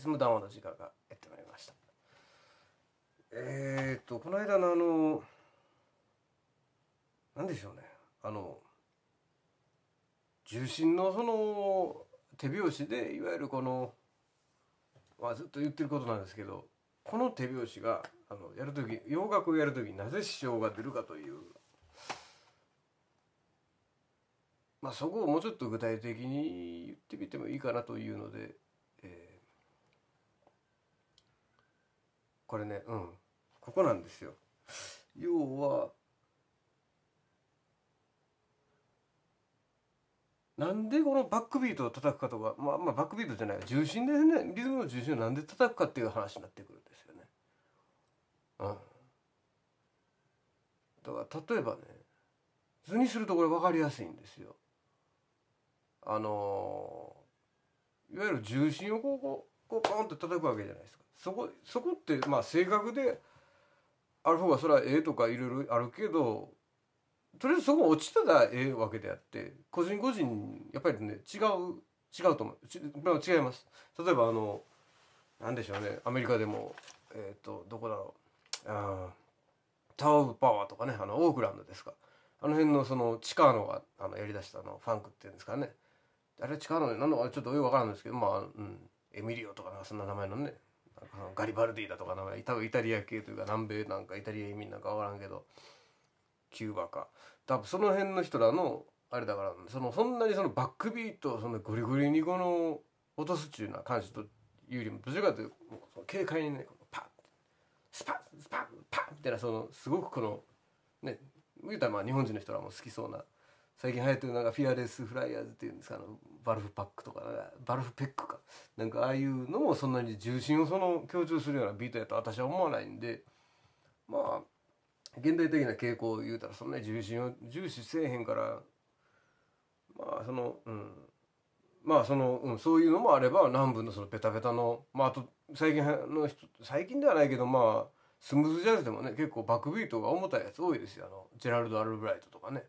日も談話の時間がやってまいりましたえっ、とこの間のあの何でしょうねあの重心のその手拍子でいわゆるこの、まあ、ずっと言ってることなんですけどこの手拍子があのやる時洋楽をやる時になぜ支障が出るかという、まあ、そこをもうちょっと具体的に言ってみてもいいかなというのでこれねうんここなんですよ要はなんでこのバックビートを叩くかとか、まあ、まあバックビートじゃない重心ですねリズムの重心をなんで叩くかっていう話になってくるんですよね。うん、だから例えばね図にするとこれ分かりやすいんですよ。あのいわゆる重心をこうこうこうポンと叩くわけじゃないですか。そこそこってまあ性格である方がそれはええとかいろいろあるけどとりあえずそこ落ちたらええわけであって個人個人やっぱりね違う違うと思うち違います例えばあの何でしょうねアメリカでもえっ、ー、とどこだろうあタルパワーとかねあのオークランドですかあの辺のそのチカーノがあのやりだしたのファンクっていうんですかねあれチカーノ何のかちょっとよく分からんですけどまあ、うん、エミリオとかそんな名前のねあのガリバルディだとかイタリア系というか南米なんかイタリア移民なんか分からんけどキューバか多分その辺の人らのあれだからそのそんなにそのバックビートをそんなゴリゴリにこの落とすっていうのは感じというよりもどちらかというとその軽快にねパッスパッスパッパッみたいなそのすごくこのね言うたらまあ日本人の人らも好きそうな。最近流行ってるなんかフィアレスフライヤーズっていうんですかあのバルフパックとかバルフペックかなんかああいうのもそんなに重心をその強調するようなビートやと私は思わないんでまあ現代的な傾向を言うたらそんなに重心を重視せえへんからまあそのうんまあその、うん、そういうのもあれば南部のそのペタペタのまああと最近の人最近ではないけどまあスムーズジャズでもね結構バックビートが重たいやつ多いですよあのジェラルド・アルブライトとかね。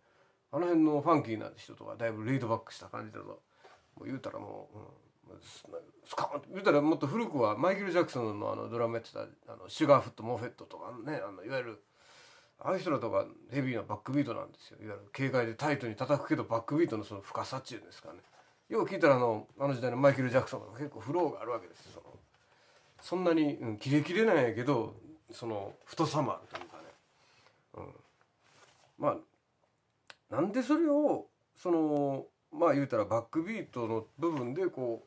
あの辺のファンキーな人とかだいぶレイドバックした感じだぞ。もう言うたらもう、うん、スカーンって言うたらもっと古くはマイケル・ジャクソンのあのドラムやってたあのシュガーフット・モフェットとかねあのいわゆるああいう人らとかヘビーなバックビートなんですよいわゆる軽快でタイトに叩くけどバックビートのその深さっていうんですかねよう聞いたらあのあの時代のマイケル・ジャクソンが結構フローがあるわけですよそんなに、うん、キレキレなんやけどその太さもあるというかね、うん、まあなんでそれをそのまあ言うたらバックビートの部分でこ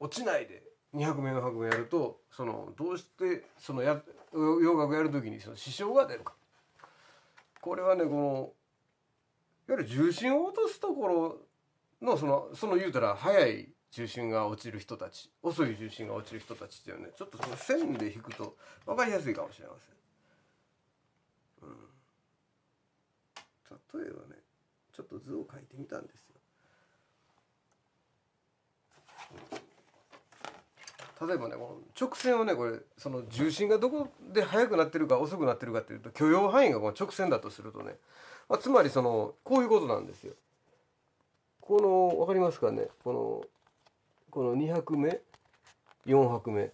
う落ちないで200名の拍名やるとそのどうしてそのや洋楽やる時にその支障が出るかこれはねこのいわゆる重心を落とすところのそのその言うたら速い重心が落ちる人たち遅い重心が落ちる人たちっていうねちょっとその線で引くと分かりやすいかもしれません。例えばねちょっと図を描いてみたんですよ。例えばねこの直線をねこれその重心がどこで速くなってるか遅くなってるかっていうと許容範囲がこの直線だとするとね、まあ、つまりそのこういうことなんですよ。この分かりますかねこのこの2拍目4拍目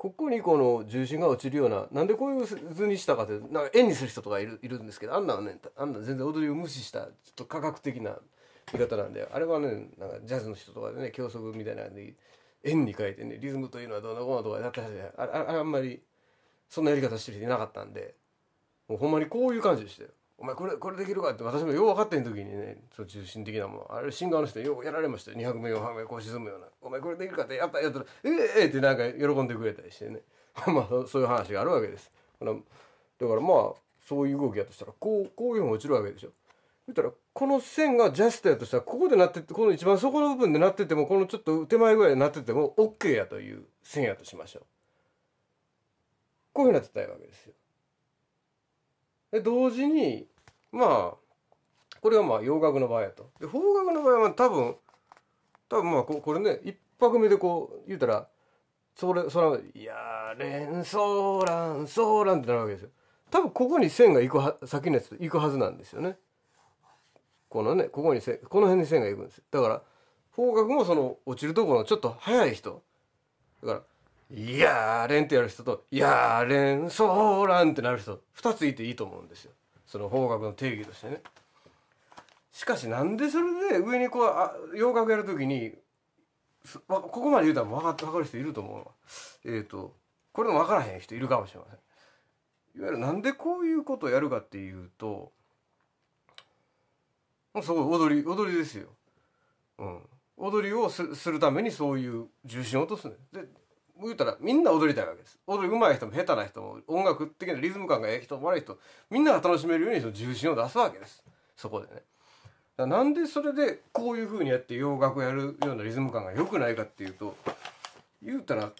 ここにこの重心が落ちるようななんでこういう図にしたかってなんか円にする人とかいるいるんですけどあんなはねあんな全然踊りを無視したちょっと科学的な見方なんであれはねなんかジャズの人とかでね教則みたいなんで円に変えてねリズムというのはどうのこうのとかだったりあああんまりそんなやり方してる人いなかったんでもうほんまにこういう感じでしたよ。お前これこれできるかって私もよう分かってん時にねそう中心的なもんあれシンガーの人ようやられましたよ200名400名こう沈むような「お前これできるか」ってやったやったら「ええー、ってなんか喜んでくれたりしてね まあそういう話があるわけですだからまあそういう動きやとしたらこうこういうに落ちるわけでしょ言ったらこの線がジャストやとしたらここでなってこの一番底の部分でなっててもこのちょっと手前ぐらいでなってても OK やという線やとしましょうこういうふうになってたいわけですよで、同時に、まあ、これはまあ洋楽の場合やと。で、邦楽の場合は多分、多分まあこ、これね、一泊目でこう、言うたら、それ、それ、いやー、レンソーラン、ソーランってなるわけですよ。多分ここに線が行くは、先のやつと行くはずなんですよね。このね、ここに線、この辺に線が行くんですよ。だから、方角もその落ちるところのちょっと早い人。だから、「やーれん」ってやる人と「やーれんそーらん」ってなる人2ついていいと思うんですよその方角の定義としてね。しかしなんでそれで上にこうあ洋楽やるときにここまで言うたら分か分かる人いると思うえっ、ー、とこれでも分からへん人いるかもしれません。いわゆるなんでこういうことをやるかっていうとすごい踊り踊りですよ。うん、踊りをするためにそういう重心を落とすねで言ったらみんな踊りたいわけです。踊り上手い人も下手な人も音楽的なリズム感がええ人も悪い人みんなが楽しめるようにその重心を出すわけです。そこでね。なんでそれでこういうふうにやって洋楽をやるようなリズム感が良くないかっていうと言うたら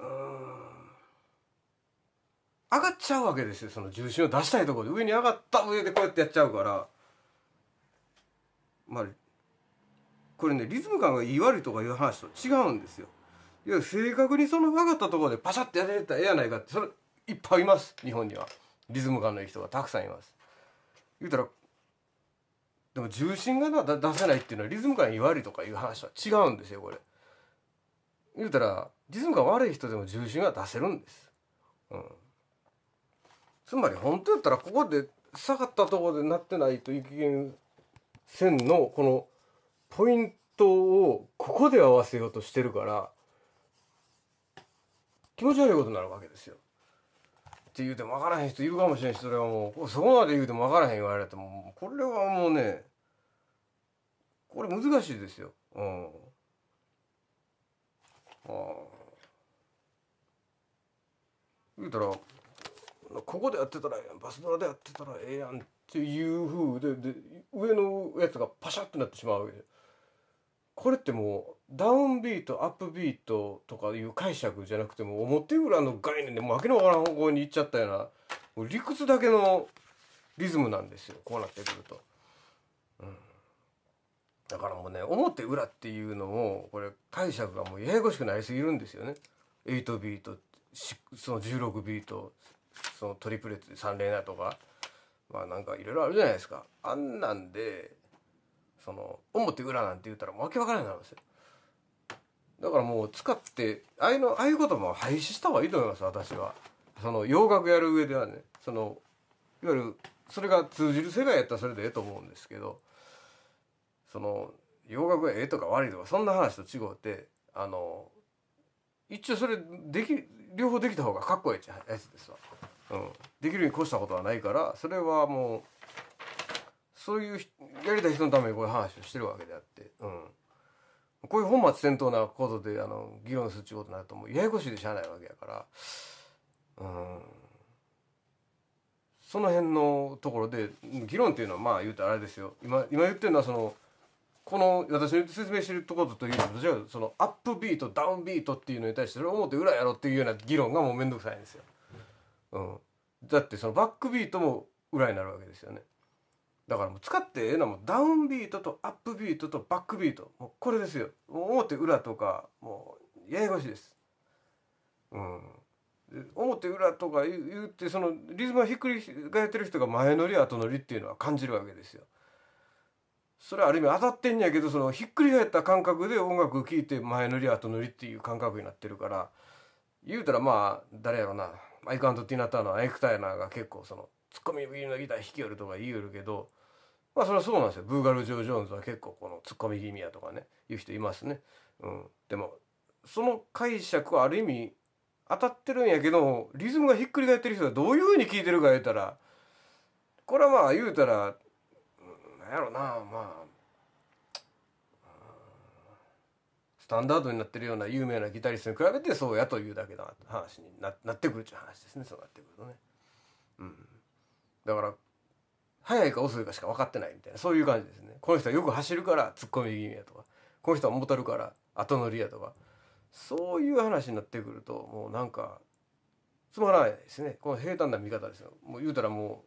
うん上がっちゃうわけですよその重心を出したいところで上に上がった上でこうやってやっちゃうからまあこれねリズム感がいい悪いとかいう話と違うんですよ。いや正確にその分かったところでパシャってやれたらええやないかってそれいっぱいいます日本にはリズム感のいい人がたくさんいます言うたらでも重心が出せないっていうのはリズム感いいりとかいう話は違うんですよこれ言うたらリズム感悪い人でも重心が出せるんです、うん、つまり本当やったらここで下がったところでなってないといけん線のこのポイントをここで合わせようとしてるから気持ち悪いことになるわけですよ。って言うても分からへん人いるかもしれんしそれはもうそこまで言うても分からへん言われてもこれはもうねこれ難しいですよ。うん。あ言うたらここでやってたらええやんバスドラでやってたらええやんっていうふうでで上のやつがパシャってなってしまうわけでこれってもダウンビートアップビートとかいう解釈じゃなくても表裏の概念で負けのわからん方向に行っちゃったようなう理屈だけのリズムなんですよこうなってくると、うん、だからもうね表裏っていうのもこれ解釈がもうややこしくなりすぎるんですよね8ビートその16ビートそのトリプレット3連打とかまあなんかいろいろあるじゃないですかあんなんでその表裏なんて言ったら訳分からないなんですよだからもう使ってああいうのああいうことも廃止した方がいいと思います私はその洋楽やる上ではねそのいわゆるそれが通じる世界やったらそれでええと思うんですけどその洋楽がええとか悪いとかそんな話と違うてあの一応それでき両方できた方がかっこいいやつですわ、うん、できるに越したことはないからそれはもうそういうやりたい人のためにこういう話をしてるわけであってうん。こういう本末転倒なことであの議論するちゅうことになるともうややこしいでしゃあないわけやからうんその辺のところで議論っていうのはまあ言うとあれですよ今今言ってるのはそのこの私の説明してるところというより私はそのアップビートダウンビートっていうのに対してそれ表裏やろっていうような議論がもう面倒くさいんですよ。うん、だってそのバックビートも裏になるわけですよね。だからもう使ってええのもダウンビートとアップビートとバックビートもうこれですよもう表裏とかもうややこしいです、うん、表裏とか言ってそのリズムをひっくり返ってる人が前乗り後乗りっていうのは感じるわけですよそれはある意味当たってんやけどそのひっくり返った感覚で音楽聴いて前乗り後乗りっていう感覚になってるから言うたらまあ誰やろなアイカンとティナターのエクタイナーが結構そのツッコミのギター弾きよるとか言いよるけどまあそれはそうなんですよブーガル・ジョー・ジョーンズは結構このツッコミ気味やとかねいう人いますね、うん、でもその解釈はある意味当たってるんやけどリズムがひっくり返ってる人はどういうふうに聞いてるか言うたらこれはまあ言うたらなんやろなまあスタンダードになってるような有名なギタリストに比べてそうやというだけの話になってくるっちゅう話ですねそうなってくるとね。うん、だから早いか遅いかしか分かってないみたいなそういう感じですねこの人はよく走るから突っ込み気味やとかこの人はもたるから後乗りやとかそういう話になってくるともうなんかつまらないですねこの平坦な見方ですよもう言うたらも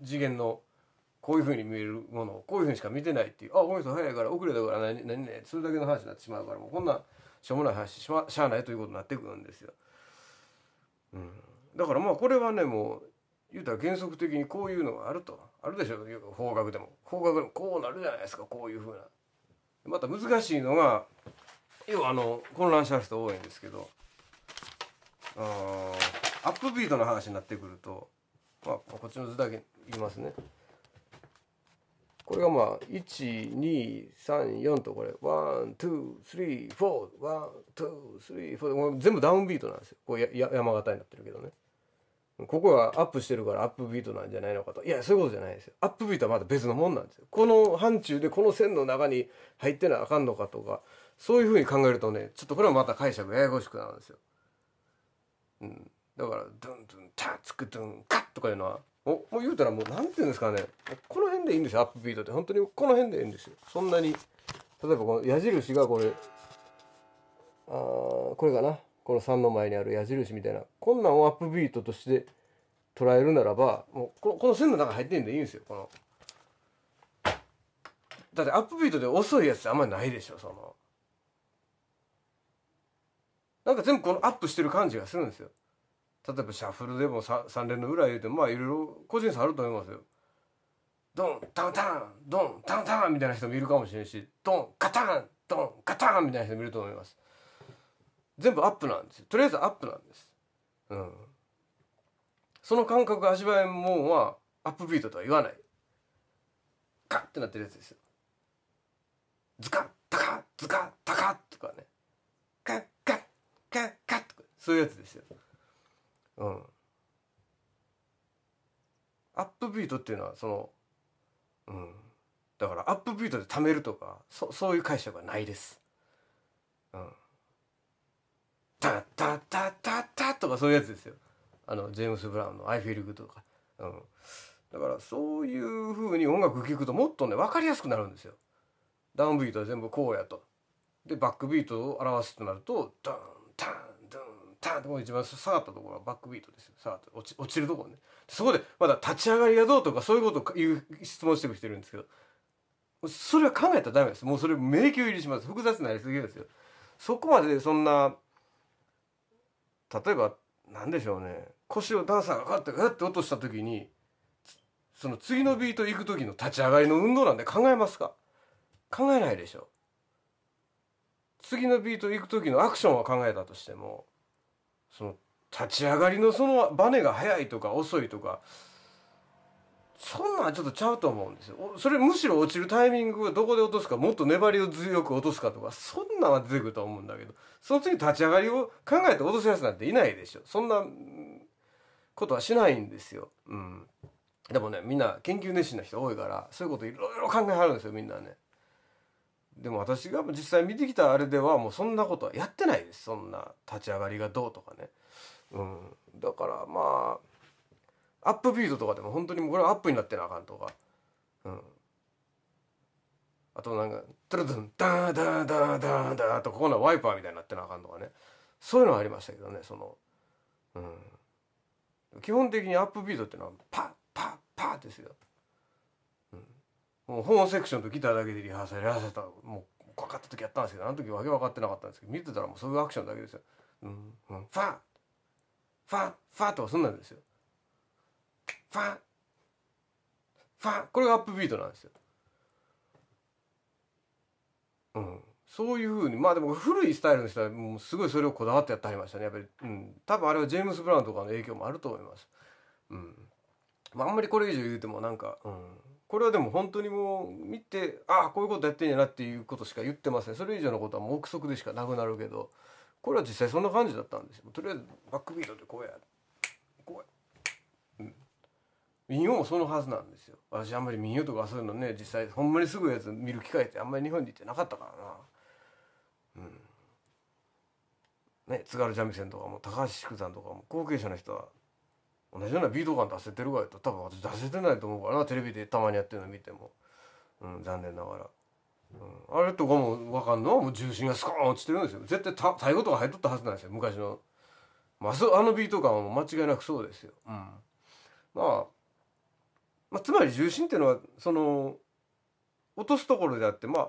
う次元のこういうふうに見えるものをこういうふうにしか見てないっていうあこの人早いから遅れたから何何ねそれだけの話になってしまうからもうこんなしょうもない話し,、ま、しゃあないということになってくるんですよ。うん、だからまあこれはねもう言うたら原則的にこういうのがあるとあるでしょ方角でも方角でもこうなるじゃないですかこういうふうな。また難しいのが要はあの混乱しちゃう人多いんですけどアップビートの話になってくると、まあ、こっちの図だけ言いますね。これがまあ1234とこれ1 2 3 4 1 2ォ4全部ダウンビートなんですよこうや山形になってるけどね。ここはアップしてるからアップビートなんじゃないのかと。いや、そういうことじゃないですよ。アップビートはまだ別のもんなんですよ。この範疇でこの線の中に入ってなあかんのかとか、そういうふうに考えるとね、ちょっとこれはまた解釈ややこしくなるんですよ。うん。だから、ドゥンドゥン、タツクドゥン、カッとかいうのは、お、もう言うたらもうなんて言うんですかね。この辺でいいんですよ、アップビートって。本当にこの辺でいいんですよ。そんなに。例えばこの矢印がこれ、あー、これかな。この3の前にある矢印みたいなこんなんをアップビートとして捉えるならばもうこの線の中入ってんでいいんですよこのだってアップビートで遅いやつあんまりないでしょそのなんか全部このアップしてる感じがするんですよ例えばシャッフルでも 3, 3連の裏入れてもまあいろいろ個人差あると思いますよドンタンタンドンタンタンみたいな人もいるかもしれんしドンカタンドンカタンみたいな人もいると思います全部アップなんですよとりあえずアップなんです、うん、その感覚味わえんもんはアップビートとは言わないカッってなってるやつですよズカッタカッズカッタカッとかねカッカッカッカッとかそういうやつですようんアップビートっていうのはそのうんだからアップビートで貯めるとかそそういう解釈はないですうんタッタッタッタッタッとかそういうやつですよあのジェームス・ブラウンの「アイ・フィール o とか、うん、だからそういうふうに音楽聴くともっとね分かりやすくなるんですよダウンビートは全部こうやとでバックビートを表すとなるとダンタンダンタンってもう一番下がったところはバックビートですよ下がって落ち落ちるところねそこでまだ立ち上がりがどうとかそういうことを言う質問してくしてるんですけどそれは考えたらダメですもうそれ迷宮入りします複雑になりすぎるんですよそこまでそんな例えば何でしょうね腰をダンサーがガッてガッて落とした時にその次のビート行く時の立ち上がりの運動なんて考えますか考えないでしょ次のビート行く時のアクションは考えたとしてもその立ち上がりのそのバネが速いとか遅いとかそんなんちょっとちゃうと思うんですよそれむしろ落ちるタイミングをどこで落とすかもっと粘りを強く落とすかとかそんなんは出てくると思うんだけどその次立ち上がりを考えて落とすやつなんていないでしょそんなことはしないんですよ、うん、でもねみんな研究熱心な人多いからそういうこといろいろ考えはるんですよみんなねでも私が実際見てきたあれではもうそんなことはやってないですそんな立ち上がりがどうとかね、うん、だからまあアップビートとかでも本当にこれはアップになってなあかんとか、うん、あとなんか「トゥルドゥンダーダーダーダーダー」とここのワイパーみたいになってなあかんとかねそういうのはありましたけどねその、うん、基本的にアップビートっていうのはパッパッパッですよ。もうホームセクションとギターだけでリハーサルリハーサルともうかかった時やったんですけどあの時わけ分かってなかったんですけど見てたらもうそういうアクションだけですよ。うんうん、ファッ、ファッ、ファッとかそんなんですよ。ファンファンこれがアップビートなんですよ。うん。そういうふうに、まあでも古いスタイルの人はもうすごいそれをこだわってやってはりましたね。やっぱり、うん。多分あれはジェームス・ブラウンとかの影響もあると思います。うん。まああんまりこれ以上言うてもなんか、うん。これはでも本当にもう見て、ああ、こういうことやってんやなっていうことしか言ってません、それ以上のことはもう憶測でしかなくなるけど、これは実際そんな感じだったんですよ。とりあえずバックビートでこうやって。民謡もそのはずなんですよ私あんまり民謡とかそういうのね実際ほんまにすぐやつ見る機会ってあんまり日本に行ってなかったからなうんね津軽三味線とかも高橋祝さんとかも後継者の人は同じようなビート感出せてるかと多分私出せてないと思うからなテレビでたまにやってるの見ても、うん、残念ながら、うん、あれとかも分かんのはもう重心がスコーン落ちてるんですよ絶対太鼓とか入っとったはずなんですよ昔の、まあ、あのビート感は間違いなくそうですよ、うん、まあまあ、つまり重心っていうのはその落とすところであってまあ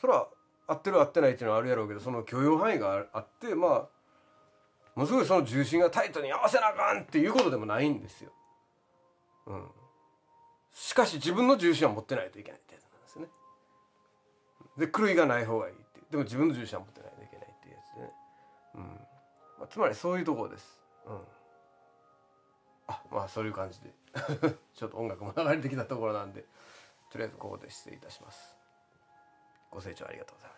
それは合ってる合ってないっていうのはあるやろうけどその許容範囲があってまあものすごいその重心がタイトに合わせなあかんっていうことでもないんですよ。うん、しかし自分の重心は持ってないといけないってやつなんですね。で狂いがない方がいいってでも自分の重心は持ってないといけないっていうやつでね。うんまあ、つまりそういうところです。うん、あまあそういう感じで。ちょっと音楽も流れてきたところなんでとりあえずここで失礼いたしますご清聴ありがとうございました